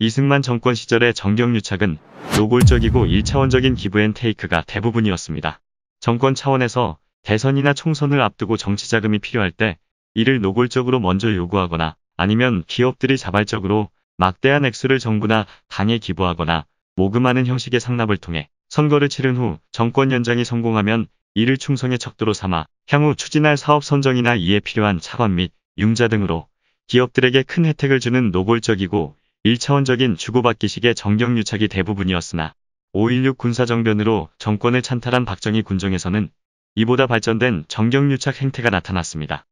이승만 정권 시절의 정경유착은 노골적이고 1차원적인 기부앤테이크가 대부분이었습니다. 정권 차원에서 대선이나 총선을 앞두고 정치 자금이 필요할 때 이를 노골적으로 먼저 요구하거나 아니면 기업들이 자발적으로 막대한 액수를 정부나 당에 기부하거나 모금하는 형식의 상납을 통해 선거를 치른 후 정권 연장이 성공하면 이를 충성의 척도로 삼아 향후 추진할 사업 선정이나 이에 필요한 차관 및 융자 등으로 기업들에게 큰 혜택을 주는 노골적이고 1차원적인 주고받기식의 정경유착이 대부분이었으나 5.16 군사정변으로 정권을 찬탈한 박정희 군정에서는 이보다 발전된 정경유착 행태가 나타났습니다.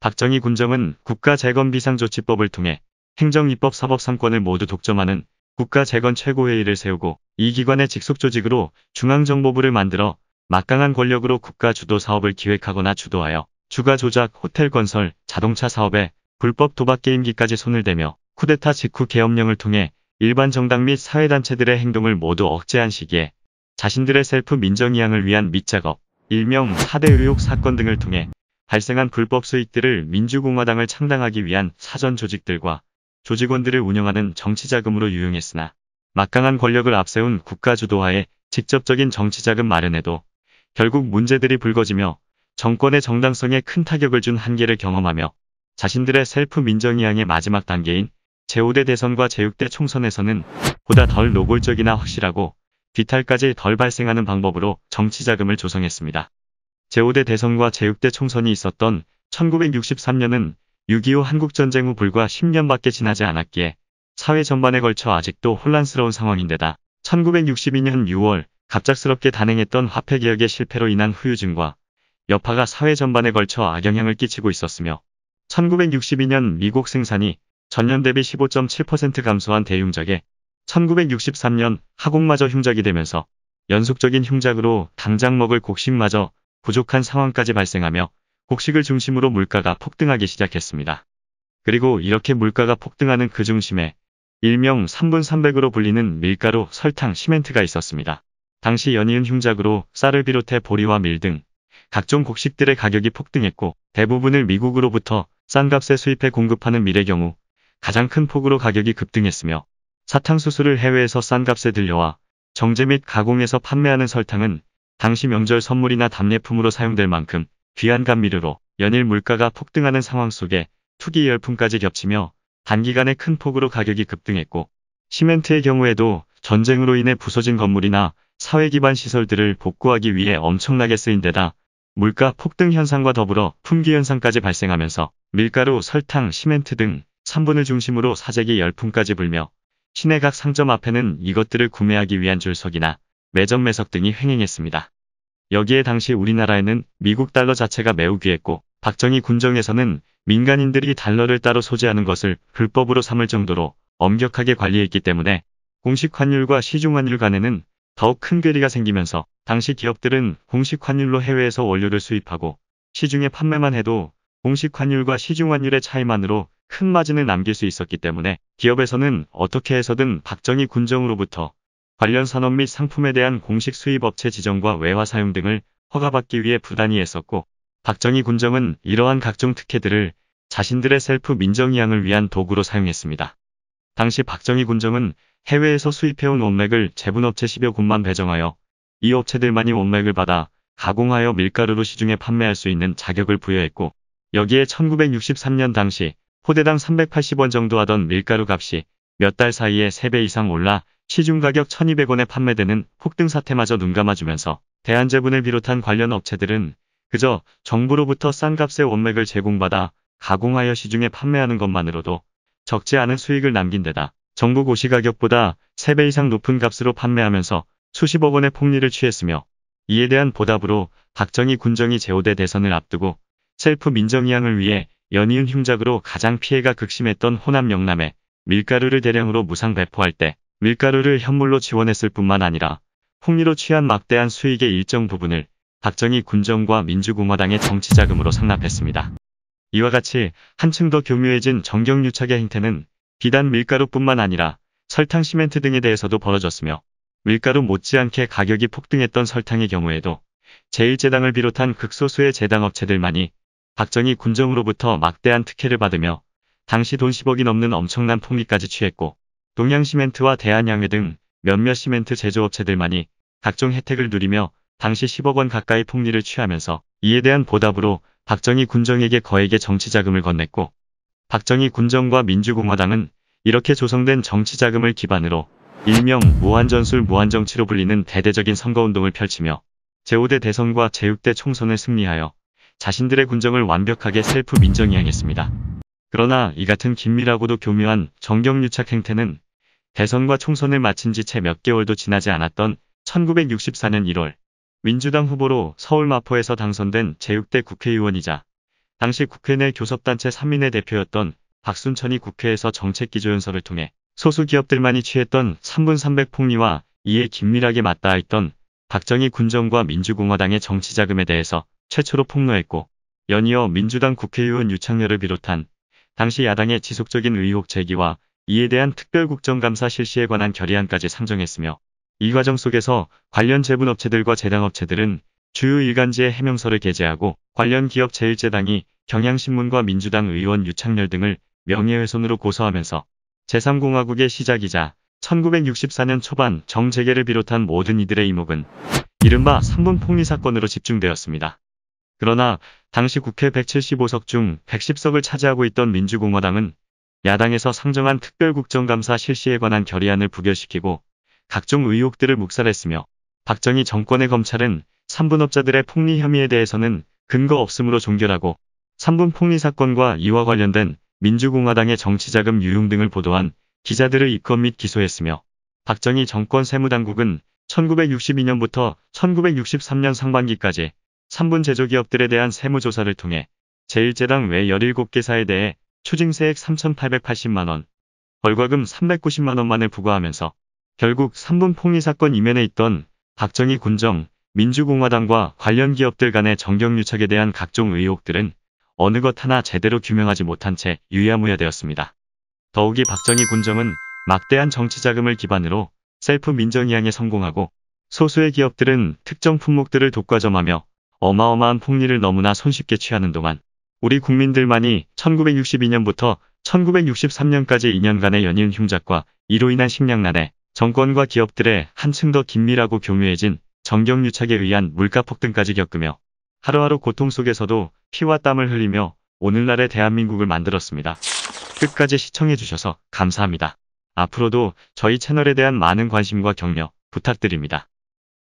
박정희 군정은 국가재건비상조치법을 통해 행정입법 사법 상권을 모두 독점하는 국가재건최고회의를 세우고 이 기관의 직속조직으로 중앙정보부를 만들어 막강한 권력으로 국가 주도 사업을 기획하거나 주도하여 주가 조작, 호텔 건설, 자동차 사업에 불법 도박 게임기까지 손을 대며 쿠데타 직후 계엄령을 통해 일반 정당 및 사회단체들의 행동을 모두 억제한 시기에 자신들의 셀프 민정이양을 위한 밑작업, 일명 4대 의혹 사건 등을 통해 발생한 불법 수익들을 민주공화당을 창당하기 위한 사전 조직들과 조직원들을 운영하는 정치자금으로 유용했으나 막강한 권력을 앞세운 국가주도하에 직접적인 정치자금 마련에도 결국 문제들이 불거지며 정권의 정당성에 큰 타격을 준 한계를 경험하며 자신들의 셀프 민정이양의 마지막 단계인 제5대 대선과 제6대 총선에서는 보다 덜 노골적이나 확실하고 비탈까지 덜 발생하는 방법으로 정치 자금을 조성했습니다. 제5대 대선과 제6대 총선이 있었던 1963년은 6.25 한국전쟁 후 불과 10년밖에 지나지 않았기에 사회 전반에 걸쳐 아직도 혼란스러운 상황인데다 1962년 6월 갑작스럽게 단행했던 화폐개혁의 실패로 인한 후유증과 여파가 사회 전반에 걸쳐 악영향을 끼치고 있었으며 1962년 미국 생산이 전년 대비 15.7% 감소한 대흉작에 1963년 하곡마저 흉작이 되면서 연속적인 흉작으로 당장 먹을 곡식마저 부족한 상황까지 발생하며 곡식을 중심으로 물가가 폭등하기 시작했습니다. 그리고 이렇게 물가가 폭등하는 그 중심에 일명 3분 300으로 불리는 밀가루, 설탕, 시멘트가 있었습니다. 당시 연이은 흉작으로 쌀을 비롯해 보리와 밀 등 각종 곡식들의 가격이 폭등했고 대부분을 미국으로부터 싼 값에 수입해 공급하는 밀의 경우 가장 큰 폭으로 가격이 급등했으며 사탕수수를 해외에서 싼 값에 들려와 정제 및 가공해서 판매하는 설탕은 당시 명절 선물이나 답례품으로 사용될 만큼 귀한 감미료로 연일 물가가 폭등하는 상황 속에 투기 열풍까지 겹치며 단기간에 큰 폭으로 가격이 급등했고 시멘트의 경우에도 전쟁으로 인해 부서진 건물이나 사회 기반 시설들을 복구하기 위해 엄청나게 쓰인 데다 물가 폭등 현상과 더불어 품귀 현상까지 발생하면서 밀가루, 설탕, 시멘트 등 3분을 중심으로 사재기 열풍까지 불며 시내 각 상점 앞에는 이것들을 구매하기 위한 줄석이나 매점 매석 등이 횡행했습니다. 여기에 당시 우리나라에는 미국 달러 자체가 매우 귀했고 박정희 군정에서는 민간인들이 달러를 따로 소지하는 것을 불법으로 삼을 정도로 엄격하게 관리했기 때문에 공식 환율과 시중 환율 간에는 더욱 큰 괴리가 생기면서 당시 기업들은 공식 환율로 해외에서 원료를 수입하고 시중에 판매만 해도 공식 환율과 시중 환율의 차이만으로 큰 마진을 남길 수 있었기 때문에 기업에서는 어떻게 해서든 박정희 군정으로부터 관련 산업 및 상품에 대한 공식 수입업체 지정과 외화 사용 등을 허가받기 위해 부단히 했었고 박정희 군정은 이러한 각종 특혜들을 자신들의 셀프 민정이양을 위한 도구로 사용했습니다. 당시 박정희 군정은 해외에서 수입해온 원맥을 제분업체 10여 곳만 배정하여 이 업체들만이 원맥을 받아 가공하여 밀가루로 시중에 판매할 수 있는 자격을 부여했고 여기에 1963년 당시 포대당 380원 정도 하던 밀가루 값이 몇 달 사이에 3배 이상 올라 시중 가격 1200원에 판매되는 폭등 사태마저 눈감아주면서 대한제분을 비롯한 관련 업체들은 그저 정부로부터 싼값의 원맥을 제공받아 가공하여 시중에 판매하는 것만으로도 적지 않은 수익을 남긴 데다 정부 고시 가격보다 3배 이상 높은 값으로 판매하면서 수십억 원의 폭리를 취했으며 이에 대한 보답으로 박정희 군정이 제5대 대선을 앞두고 셀프 민정이양을 위해 연이은 흉작으로 가장 피해가 극심했던 호남 영남에 밀가루를 대량으로 무상 배포할 때 밀가루를 현물로 지원했을 뿐만 아니라 홍리로 취한 막대한 수익의 일정 부분을 박정희 군정과 민주공화당의 정치자금으로 상납했습니다. 이와 같이 한층 더 교묘해진 정경유착의 행태는 비단 밀가루뿐만 아니라 설탕 시멘트 등에 대해서도 벌어졌으며 밀가루 못지않게 가격이 폭등했던 설탕의 경우에도 제1재당을 비롯한 극소수의 재당업체들만이 박정희 군정으로부터 막대한 특혜를 받으며 당시 돈 10억이 넘는 엄청난 폭리까지 취했고 동양시멘트와 대한양회 등 몇몇 시멘트 제조업체들만이 각종 혜택을 누리며 당시 10억 원 가까이 폭리를 취하면서 이에 대한 보답으로 박정희 군정에게 거액의 정치자금을 건넸고 박정희 군정과 민주공화당은 이렇게 조성된 정치자금을 기반으로 일명 무한전술 무한정치로 불리는 대대적인 선거운동을 펼치며 제5대 대선과 제6대 총선을 승리하여 자신들의 군정을 완벽하게 셀프 민정이양했습니다. 그러나 이 같은 긴밀하고도 교묘한 정경유착 행태는 대선과 총선을 마친 지 채 몇 개월도 지나지 않았던 1964년 1월 민주당 후보로 서울 마포에서 당선된 제6대 국회의원이자 당시 국회 내 교섭단체 3인의 대표였던 박순천이 국회에서 정책기조연설을 통해 소수기업들만이 취했던 3분 300 폭리와 이에 긴밀하게 맞닿아 있던 박정희 군정과 민주공화당의 정치자금에 대해서 최초로 폭로했고 연이어 민주당 국회의원 유창렬을 비롯한 당시 야당의 지속적인 의혹 제기와 이에 대한 특별국정감사 실시에 관한 결의안까지 상정했으며 이 과정 속에서 관련 재분업체들과 재단업체들은 주요 일간지의 해명서를 게재하고 관련 기업 제1재당이 경향신문과 민주당 의원 유창렬 등을 명예훼손으로 고소하면서 제3공화국의 시작이자 1964년 초반 정재계를 비롯한 모든 이들의 이목은 이른바 3분 폭리 사건으로 집중되었습니다. 그러나 당시 국회 175석 중 110석을 차지하고 있던 민주공화당은 야당에서 상정한 특별국정감사 실시에 관한 결의안을 부결시키고 각종 의혹들을 묵살했으며 박정희 정권의 검찰은 3분업자들의 폭리 혐의에 대해서는 근거 없음으로 종결하고 3분 폭리 사건과 이와 관련된 민주공화당의 정치자금 유용 등을 보도한 기자들을 입건 및 기소했으며 박정희 정권 세무당국은 1962년부터 1963년 상반기까지 3분 제조기업들에 대한 세무조사를 통해 제1재당 외 17개사에 대해 추징세액 3,880만원, 벌과금 390만원만을 부과하면서 결국 3분 폭리 사건 이면에 있던 박정희 군정, 민주공화당과 관련 기업들 간의 정경유착에 대한 각종 의혹들은 어느 것 하나 제대로 규명하지 못한 채 유야무야되었습니다. 더욱이 박정희 군정은 막대한 정치자금을 기반으로 셀프 민정이양에 성공하고 소수의 기업들은 특정 품목들을 독과점하며 어마어마한 폭리를 너무나 손쉽게 취하는 동안 우리 국민들만이 1962년부터 1963년까지 2년간의 연이은 흉작과 이로 인한 식량난에 정권과 기업들의 한층 더 긴밀하고 교묘해진 정경유착에 의한 물가 폭등까지 겪으며 하루하루 고통 속에서도 피와 땀을 흘리며 오늘날의 대한민국을 만들었습니다. 끝까지 시청해주셔서 감사합니다. 앞으로도 저희 채널에 대한 많은 관심과 격려 부탁드립니다.